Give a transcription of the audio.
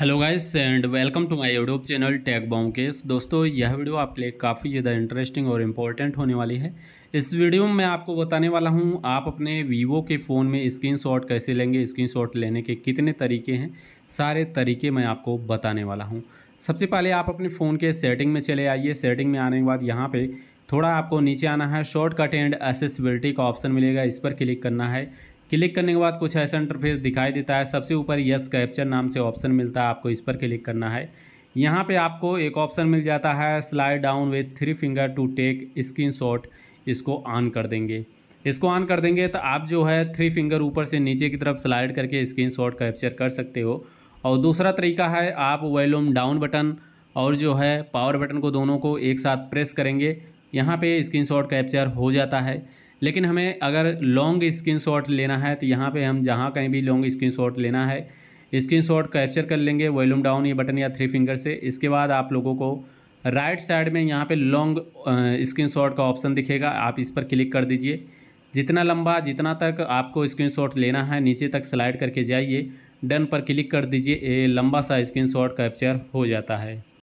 hello guys and welcome to my YouTube channel टैग बाउ केस दोस्तों यह वीडियो आपके लिए काफ़ी ज़्यादा इंटरेस्टिंग और इम्पोर्टेंट होने वाली है इस वीडियो में मैं आपको बताने वाला हूं आप अपने वीवो के फ़ोन में स्क्रीनशॉट कैसे लेंगे स्क्रीनशॉट लेने के कितने तरीके हैं सारे तरीके मैं आपको बताने वाला हूँ सबसे पहले आप अपने फ़ोन के सेटिंग में चले आइए सेटिंग में आने के बाद यहाँ पर थोड़ा आपको नीचे आना है शॉर्टकट एंड एसेसिबिलिटी का ऑप्शन मिलेगा इस पर क्लिक करना है क्लिक करने के बाद कुछ ऐसा इंटरफेस दिखाई देता है सबसे ऊपर यस कैप्चर नाम से ऑप्शन मिलता है आपको इस पर क्लिक करना है यहाँ पे आपको एक ऑप्शन मिल जाता है slide down with three finger to take shot इसको ऑन कर देंगे इसको ऑन कर देंगे तो आप जो है थ्री फिंगर ऊपर से नीचे की तरफ स्लाइड करके स्क्रीन शॉट कैप्चर कर सकते हो और दूसरा तरीका है आप वॉल्यूम डाउन बटन और जो है पावर बटन को दोनों को एक साथ प्रेस करेंगे यहाँ पे स्क्रीनशॉट कैप्चर हो जाता है लेकिन हमें अगर लॉन्ग स्क्रीन लेना है तो यहाँ पर हम जहाँ कहीं भी लॉन्ग स्क्रीन लेना है स्क्रीन कैप्चर कर लेंगे वॉल्यूम डाउन ये बटन या थ्री फिंगर से इसके बाद आप लोगों को राइट साइड में यहाँ पे लॉन्ग स्क्रीनशॉट का ऑप्शन दिखेगा आप इस पर क्लिक कर दीजिए जितना लंबा जितना तक आपको स्क्रीनशॉट लेना है नीचे तक स्लाइड करके जाइए डन पर क्लिक कर दीजिए ये लंबा सा स्क्रीनशॉट कैप्चर हो जाता है